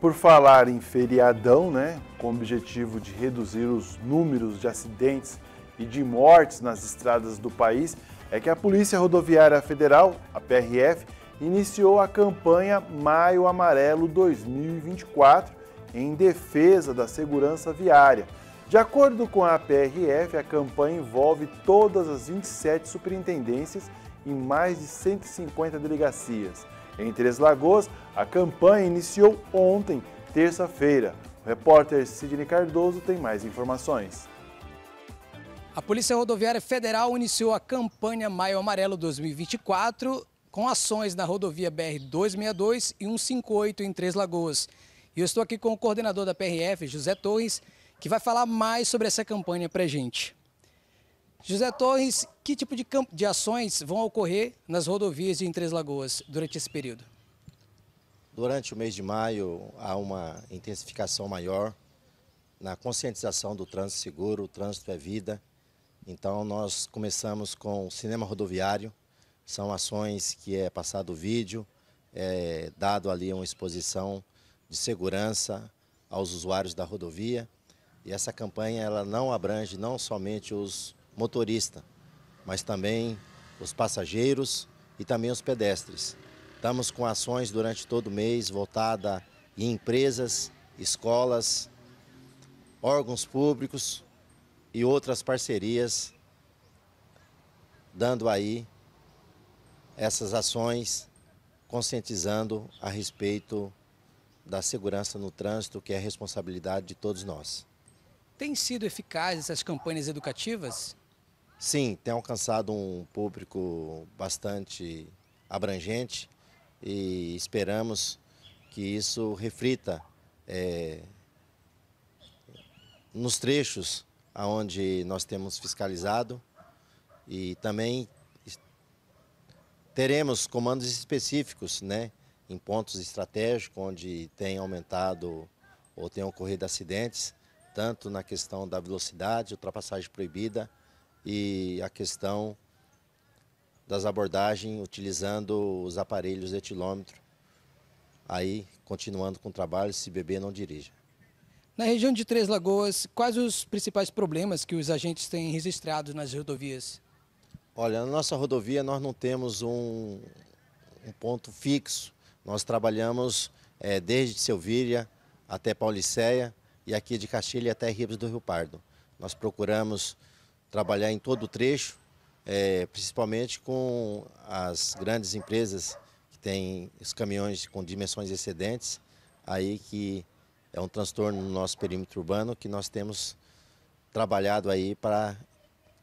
Por falar em feriadão, né, com o objetivo de reduzir os números de acidentes e de mortes nas estradas do país, é que a Polícia Rodoviária Federal, a PRF, iniciou a campanha Maio Amarelo 2024 em defesa da segurança viária. De acordo com a PRF, a campanha envolve todas as 27 superintendências e mais de 150 delegacias. Em Três Lagoas, a campanha iniciou ontem, terça-feira. O repórter Sidney Cardoso tem mais informações. A Polícia Rodoviária Federal iniciou a campanha Maio Amarelo 2024 com ações na rodovia BR 262 e 158 em Três Lagoas. E eu estou aqui com o coordenador da PRF, José Torres, que vai falar mais sobre essa campanha para gente. José Torres, que tipo de, de ações vão ocorrer nas rodovias de Três Lagoas durante esse período? Durante o mês de maio, há uma intensificação maior na conscientização do trânsito seguro, o trânsito é vida. Então, nós começamos com o cinema rodoviário, são ações que é passado vídeo, é dado ali uma exposição de segurança aos usuários da rodovia. E essa campanha ela não abrange não somente os motorista, mas também os passageiros e também os pedestres. Estamos com ações durante todo o mês voltada em empresas, escolas, órgãos públicos e outras parcerias, dando aí essas ações, conscientizando a respeito da segurança no trânsito, que é a responsabilidade de todos nós. Tem sido eficazes essas campanhas educativas? Sim, tem alcançado um público bastante abrangente e esperamos que isso reflita é, nos trechos aonde nós temos fiscalizado e também teremos comandos específicos, né, em pontos estratégicos onde tem aumentado ou tem ocorrido acidentes, tanto na questão da velocidade, ultrapassagem proibida, e a questão das abordagens utilizando os aparelhos de etilômetro. Aí, continuando com o trabalho, se beber, não dirija. Na região de Três Lagoas, quais os principais problemas que os agentes têm registrados nas rodovias? Olha, na nossa rodovia nós não temos um, um ponto fixo. Nós trabalhamos é, desde Selvíria até Pauliceia e aqui de Castilha até Ribos do Rio Pardo. Nós procuramos trabalhar em todo o trecho, é, principalmente com as grandes empresas que têm os caminhões com dimensões excedentes, aí que é um transtorno no nosso perímetro urbano que nós temos trabalhado aí para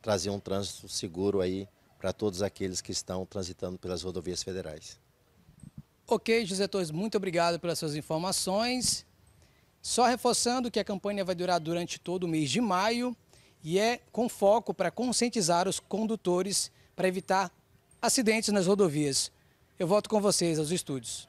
trazer um trânsito seguro aí para todos aqueles que estão transitando pelas rodovias federais. Ok, José Torres, muito obrigado pelas suas informações. Só reforçando que a campanha vai durar durante todo o mês de maio e é com foco para conscientizar os condutores para evitar acidentes nas rodovias. Eu volto com vocês aos estúdios.